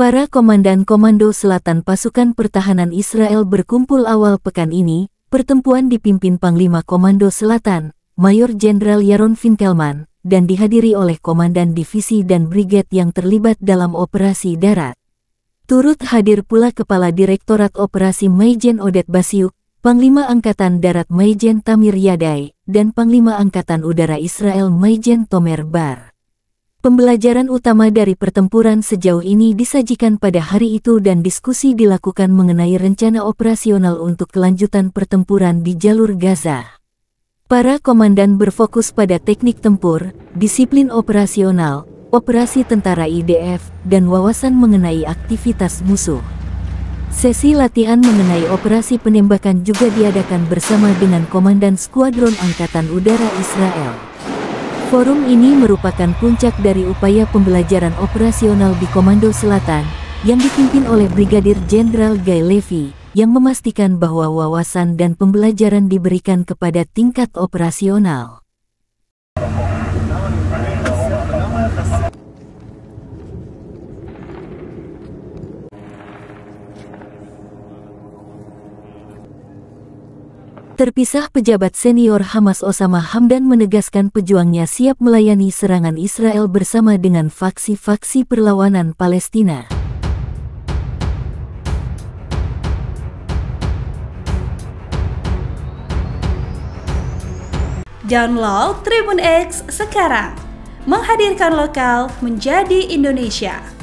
Para komandan Komando Selatan Pasukan Pertahanan Israel berkumpul awal pekan ini, pertempuan dipimpin Panglima Komando Selatan, Mayor Jenderal Yaron Fintelman, dan dihadiri oleh Komandan Divisi dan Brigade yang terlibat dalam operasi darat. Turut hadir pula Kepala Direktorat Operasi Mayjen Odet Basiuk, Panglima Angkatan Darat Mayjen Tamir Yadai, dan Panglima Angkatan Udara Israel Mayjen Tomer Bar. Pembelajaran utama dari pertempuran sejauh ini disajikan pada hari itu dan diskusi dilakukan mengenai rencana operasional untuk kelanjutan pertempuran di jalur Gaza. Para komandan berfokus pada teknik tempur, disiplin operasional, operasi tentara IDF, dan wawasan mengenai aktivitas musuh. Sesi latihan mengenai operasi penembakan juga diadakan bersama dengan Komandan Skuadron Angkatan Udara Israel. Forum ini merupakan puncak dari upaya pembelajaran operasional di Komando Selatan, yang dipimpin oleh Brigadir Jenderal Guy Levy, yang memastikan bahwa wawasan dan pembelajaran diberikan kepada tingkat operasional. Terpisah pejabat senior Hamas Osama Hamdan menegaskan pejuangnya siap melayani serangan Israel bersama dengan faksi-faksi perlawanan Palestina. Download Tribun X sekarang, menghadirkan lokal menjadi Indonesia.